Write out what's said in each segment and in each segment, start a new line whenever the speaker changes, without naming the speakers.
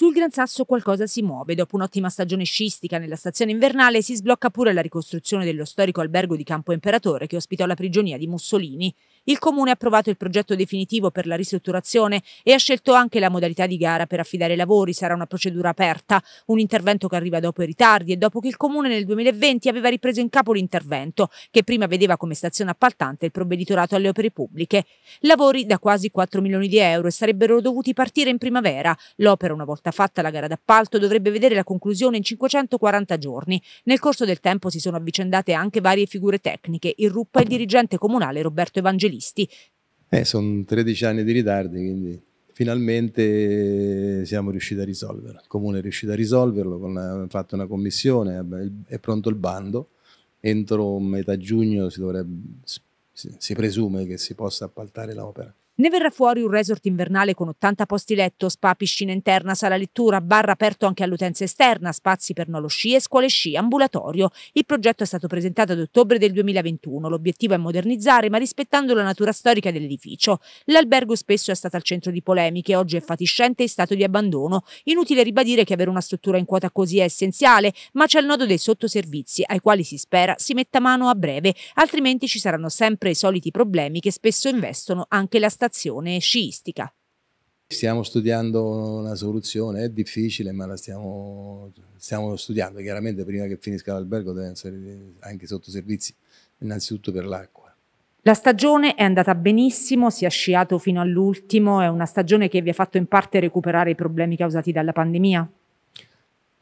Sul Gran Sasso qualcosa si muove. Dopo un'ottima stagione sciistica nella stazione invernale si sblocca pure la ricostruzione dello storico albergo di Campo Imperatore che ospitò la prigionia di Mussolini. Il comune ha approvato il progetto definitivo per la ristrutturazione e ha scelto anche la modalità di gara per affidare i lavori. Sarà una procedura aperta, un intervento che arriva dopo i ritardi e dopo che il comune nel 2020 aveva ripreso in capo l'intervento, che prima vedeva come stazione appaltante il provveditorato alle opere pubbliche. Lavori da quasi 4 milioni di euro e sarebbero dovuti partire in primavera. L'opera, una volta fatta la gara d'appalto, dovrebbe vedere la conclusione in 540 giorni. Nel corso del tempo si sono avvicendate anche varie figure tecniche, il e il dirigente comunale Roberto Evangelista previsti.
Eh, sono 13 anni di ritardi, quindi finalmente siamo riusciti a risolverlo. Il comune è riuscito a risolverlo, ha fatto una commissione, è pronto il bando. Entro metà giugno si, dovrebbe, si presume che si possa appaltare l'opera.
Ne verrà fuori un resort invernale con 80 posti letto, spa, piscina interna, sala lettura, bar aperto anche all'utenza esterna, spazi per nolo e scuole sci, ambulatorio. Il progetto è stato presentato ad ottobre del 2021. L'obiettivo è modernizzare, ma rispettando la natura storica dell'edificio. L'albergo spesso è stato al centro di polemiche, oggi è fatiscente e in stato di abbandono. Inutile ribadire che avere una struttura in quota così è essenziale, ma c'è il nodo dei sottoservizi, ai quali si spera si metta mano a breve, altrimenti ci saranno sempre i soliti problemi che spesso investono anche la stazione manifestazione sciistica.
Stiamo studiando una soluzione, è difficile ma la stiamo, stiamo studiando, chiaramente prima che finisca l'albergo devono essere anche sotto servizi, innanzitutto per l'acqua.
La stagione è andata benissimo, si è sciato fino all'ultimo, è una stagione che vi ha fatto in parte recuperare i problemi causati dalla pandemia?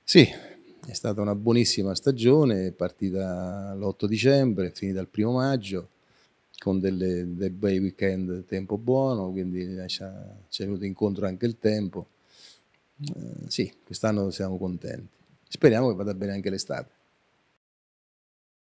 Sì, è stata una buonissima stagione, partita l'8 dicembre, è finita il primo maggio, con delle, dei bei weekend tempo buono, quindi ci è venuto incontro anche il tempo. Eh, sì, quest'anno siamo contenti. Speriamo che vada bene anche l'estate.